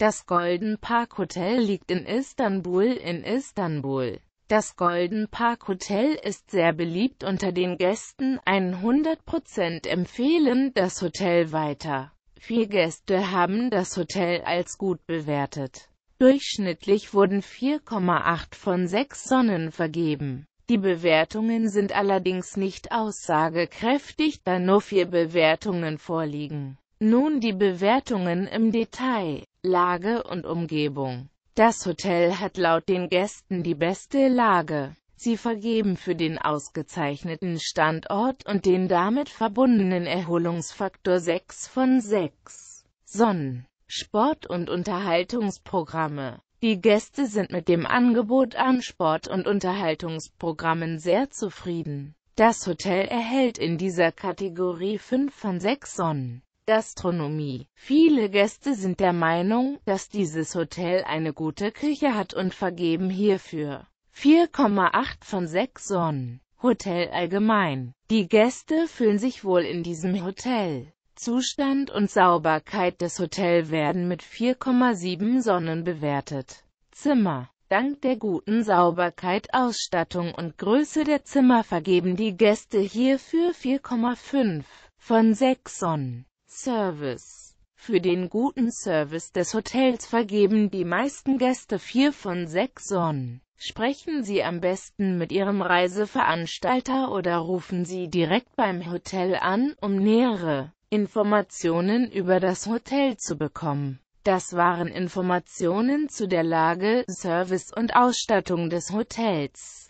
Das Golden Park Hotel liegt in Istanbul in Istanbul. Das Golden Park Hotel ist sehr beliebt unter den Gästen, 100% empfehlen das Hotel weiter. Vier Gäste haben das Hotel als gut bewertet. Durchschnittlich wurden 4,8 von 6 Sonnen vergeben. Die Bewertungen sind allerdings nicht aussagekräftig, da nur vier Bewertungen vorliegen. Nun die Bewertungen im Detail. Lage und Umgebung. Das Hotel hat laut den Gästen die beste Lage. Sie vergeben für den ausgezeichneten Standort und den damit verbundenen Erholungsfaktor 6 von 6. Sonnen, Sport- und Unterhaltungsprogramme. Die Gäste sind mit dem Angebot an Sport- und Unterhaltungsprogrammen sehr zufrieden. Das Hotel erhält in dieser Kategorie 5 von 6 Sonnen. Gastronomie. Viele Gäste sind der Meinung, dass dieses Hotel eine gute Küche hat und vergeben hierfür 4,8 von 6 Sonnen. Hotel allgemein. Die Gäste fühlen sich wohl in diesem Hotel. Zustand und Sauberkeit des Hotels werden mit 4,7 Sonnen bewertet. Zimmer Dank der guten Sauberkeit, Ausstattung und Größe der Zimmer vergeben die Gäste hierfür 4,5 von 6 Sonnen. Service. Für den guten Service des Hotels vergeben die meisten Gäste vier von sechs Sonnen. Sprechen Sie am besten mit Ihrem Reiseveranstalter oder rufen Sie direkt beim Hotel an, um nähere Informationen über das Hotel zu bekommen. Das waren Informationen zu der Lage, Service und Ausstattung des Hotels.